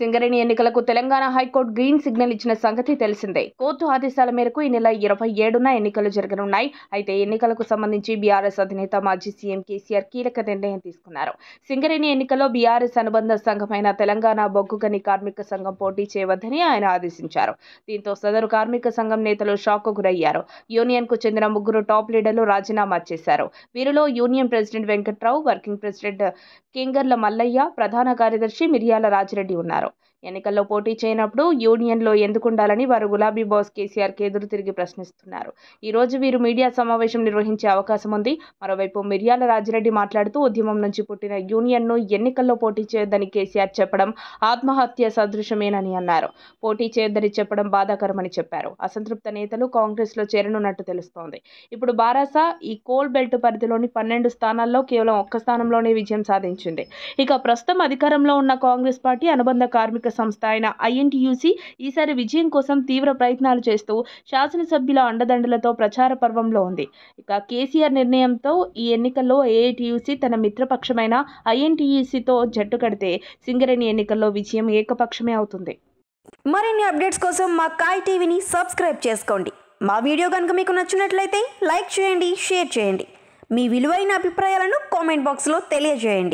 సింగరేణి ఎన్నికలకు Telangana high court green signal ఇచ్చిన సంగతి తెలిసిందే కోర్టు ఆదేశాల మేరకు ఈ నెల ఇరవై ఏడున ఎన్నికలు జరగనున్నాయి అయితే ఎన్నికలకు సంబంధించి బీఆర్ఎస్ అధినేత మాజీ సీఎం కేసీఆర్ కీలక నిర్ణయం తీసుకున్నారు సింగరేణి ఎన్నికల్లో బీఆర్ఎస్ అనుబంధ సంఘమైన తెలంగాణ బొగ్గుగని కార్మిక సంఘం పోటీ చేయవద్దని ఆయన ఆదేశించారు దీంతో సదరు కార్మిక సంఘం నేతలు షాక్ గురయ్యారు యూనియన్ కు చెందిన ముగ్గురు టాప్ లీడర్లు రాజీనామా చేశారు వీరిలో union president Venkatrao working president Kingarla Mallaiah ప్రధాన కార్యదర్శి మిరియాల రాజిరెడ్డి ఉన్నారు ప్రశ్నించారు ఎన్నికల్లో పోటీ చేయనప్పుడు యూనియన్లో ఎందుకు ఉండాలని వారు గులాబీ బాస్ కేసీఆర్కి ఎదురు తిరిగి ప్రశ్నిస్తున్నారు ఈరోజు వీరు మీడియా సమావేశం నిర్వహించే అవకాశం ఉంది మరోవైపు మిర్యాల రాజిరెడ్డి మాట్లాడుతూ ఉద్యమం నుంచి పుట్టిన యూనియన్ను ఎన్నికల్లో పోటీ చేయొద్దని కేసీఆర్ చెప్పడం ఆత్మహత్య సదృశమేనని అన్నారు పోటీ చేయొద్దని చెప్పడం బాధాకరమని చెప్పారు అసంతృప్త నేతలు కాంగ్రెస్లో చేరనున్నట్టు తెలుస్తోంది ఇప్పుడు బారాస ఈ కోల్ బెల్ట్ పరిధిలోని పన్నెండు స్థానాల్లో కేవలం ఒక్క స్థానంలోనే విజయం సాధించింది ఇక ప్రస్తుతం అధికారంలో ఉన్న కాంగ్రెస్ పార్టీ అనుబంధ కార్మిక సంస్థ అయిన ఐఎన్టీయూసీ ఈసారి విజయం కోసం తీవ్ర ప్రయత్నాలు చేస్తూ శాసనసభ్యుల అండదండలతో ప్రచార పర్వంలో ఉంది ఇక కేసీఆర్ నిర్ణయంతో ఈ ఎన్నికల్లో ఏఐటీయూసీ తన మిత్రపక్షమైన ఐఎన్టీయూసీతో జట్టు కడితే సింగరేణి ఎన్నికల్లో విజయం ఏకపక్షమే అవుతుంది మరిన్ని అప్డేట్స్ కోసం మా కాయ్ టీవీని సబ్స్క్రైబ్ చేసుకోండి మా వీడియో కనుక మీకు నచ్చినట్లయితే లైక్ చేయండి షేర్ చేయండి మీ విలువైన అభిప్రాయాలను కామెంట్ బాక్స్లో తెలియజేయండి